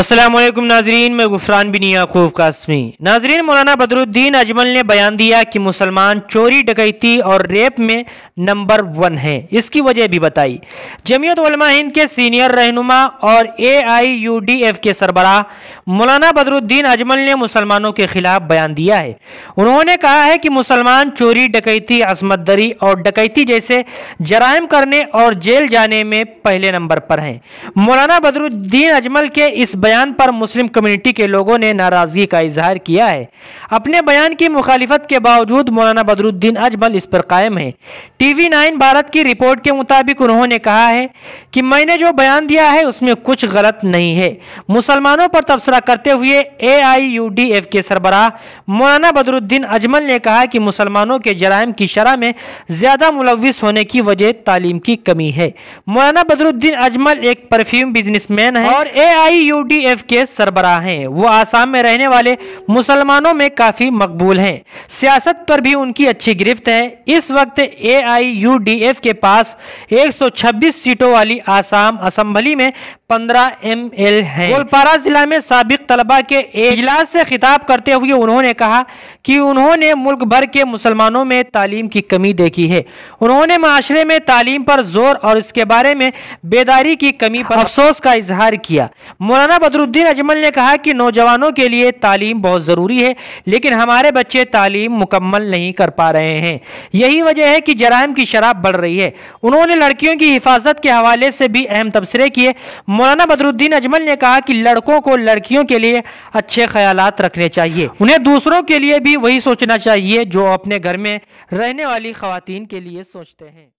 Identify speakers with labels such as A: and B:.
A: असलम नाजरीन मैं गुफरान बिन याकूब कासमी नाजरीन मौलाना बदरुद्दीन अजमल ने बयान दिया कि मुसलमान चोरी डकैती और रेप में नंबर वन है इसकी वजह भी बताई जमीयत हिंद के सीनियर रहनुमा और A I U D F के सरबराह मौलाना बदरुद्दीन अजमल ने मुसलमानों के खिलाफ बयान दिया है उन्होंने कहा है कि मुसलमान चोरी डकैती असमत दरी और डकैती जैसे जराइम करने और जेल जाने में पहले नंबर पर हैं मौलाना बदरुद्दीन अजमल के इस बयान पर मुस्लिम कम्युनिटी के लोगों ने नाराज़गी का इजहार किया है अपने बयान की मुखालिफत के बावजूद मौलाना बदरुद्दीन अजमल इस पर कायम है टीवी नाइन भारत की रिपोर्ट के मुताबिक उन्होंने कहा है कि मैंने जो बयान दिया है उसमें कुछ गलत नहीं है मुसलमानों पर तबसरा करते हुए ए के सरबराह मौलाना बदरुद्दीन अजमल ने कहा कि मुसलमानों के जराइम की शरह में ज़्यादा मुलविस होने की वजह तालीम की कमी है मौलाना बदरुद्दीन अजमल एक परफ्यूम बिजनेसमैन है और ए आई पीडीएफ के सरबरा हैं वो आसाम में रहने वाले मुसलमानों में काफ़ी मकबूल हैं सियासत पर भी उनकी अच्छी गिरफ्त है इस वक्त ए के पास 126 सीटों वाली आसाम असम्बली में 15 एम एल है गोलपारा जिला में सबक तलबा के इजलास से खिताब करते हुए उन्होंने कहा कि उन्होंने मुल्क भर के मुसलमानों में तालीम की कमी देखी है उन्होंने माशरे में तालीम पर जोर और इसके बारे में बेदारी की कमी पर अफसोस का इजहार किया मौलाना बदरुद्दीन अजमल ने कहा कि नौजवानों के लिए तालीम बहुत ज़रूरी है लेकिन हमारे बच्चे तालीम मुकम्मल नहीं कर पा रहे हैं यही वजह है कि जराइम की शराब बढ़ रही है उन्होंने लड़कियों की हिफाजत के हवाले से भी अहम तबसरे किए मौलाना बदरुद्दीन अजमल ने कहा कि लड़कों को लड़कियों के लिए अच्छे ख्याल रखने चाहिए उन्हें दूसरों के लिए भी वही सोचना चाहिए जो अपने घर में रहने वाली खातन के लिए सोचते हैं